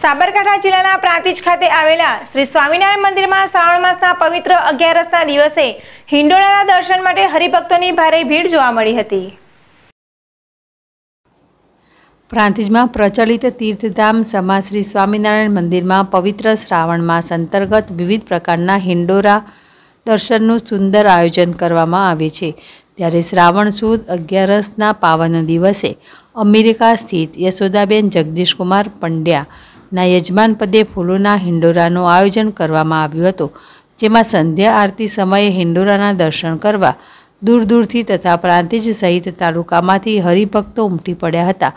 સાબરકાંઠા જિલ્લાના પ્રાંતિજ ખાતે આવેલા શ્રી સ્વામિનારાયણ મંદિરમાં શ્રાવણ માસના પવિત્ર અગિયારસના દિવસે હિંડોળાના દર્શન માટે હરિભક્તોની ભારે ભીડ જોવા મળી હતી પ્રાંતિજમાં પ્રચલિત તીર્થધામ સમા શ્રી સ્વામિનારાયણ મંદિરમાં પવિત્ર શ્રાવણ માસ અંતર્ગત વિવિધ પ્રકારના હિંડોરા દર્શનનું સુંદર આયોજન કરવામાં આવે છે ત્યારે શ્રાવણ સુદ અગિયારસના પાવન દિવસે અમેરિકા સ્થિત યશોદાબેન જગદીશકુમાર પંડ્યા ના યજમાન પદે ફૂલોના હિંડોરાનું આયોજન કરવામાં આવ્યું હતું જેમાં સંધ્યા આરતી સમયે હિંડોરાના દર્શન કરવા દૂર દૂરથી તથા પ્રાંતિજ સહિત તાલુકામાંથી હરિભક્તો ઉમટી પડ્યા હતા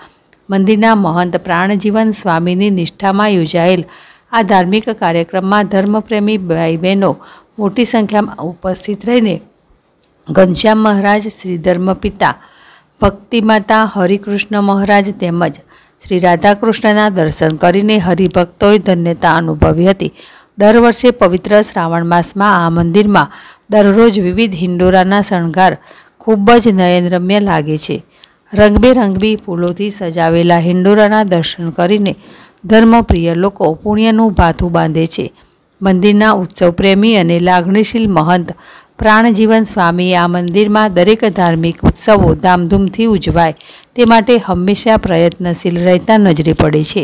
મંદિરના મહંત પ્રાણજીવન સ્વામીની નિષ્ઠામાં યોજાયેલ આ ધાર્મિક કાર્યક્રમમાં ધર્મપ્રેમી ભાઈ બહેનો મોટી સંખ્યામાં ઉપસ્થિત રહીને ઘનશ્યામ મહારાજ શ્રી ધર્મપિતા ભક્તિમાતા હરિકૃષ્ણ મહારાજ તેમજ શ્રી રાધાકૃષ્ણના દર્શન કરીને હરિભક્તોએ ધન્યતા અનુભવી હતી દર વર્ષે પવિત્ર શ્રાવણ માસમાં આ મંદિરમાં દરરોજ વિવિધ હિંડોરાના શણગાર ખૂબ જ નયનરમ્ય લાગે છે રંગબેરંગબી ફૂલોથી સજાવેલા હિંડોરાના દર્શન કરીને ધર્મપ્રિય લોકો પુણ્યનું ભાથું બાંધે છે મંદિરના ઉત્સવ પ્રેમી અને લાગણીશીલ મહંત પ્રાણજીવન સ્વામીએ આ મંદિરમાં દરેક ધાર્મિક ઉત્સવો ધામધૂમથી ઉજવાય તે માટે હંમેશા પ્રયત્નશીલ રહેતા નજરે પડે છે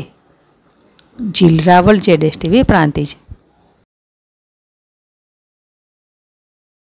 જીલ રાવલ જેડેશ ટીવી પ્રાંતિજ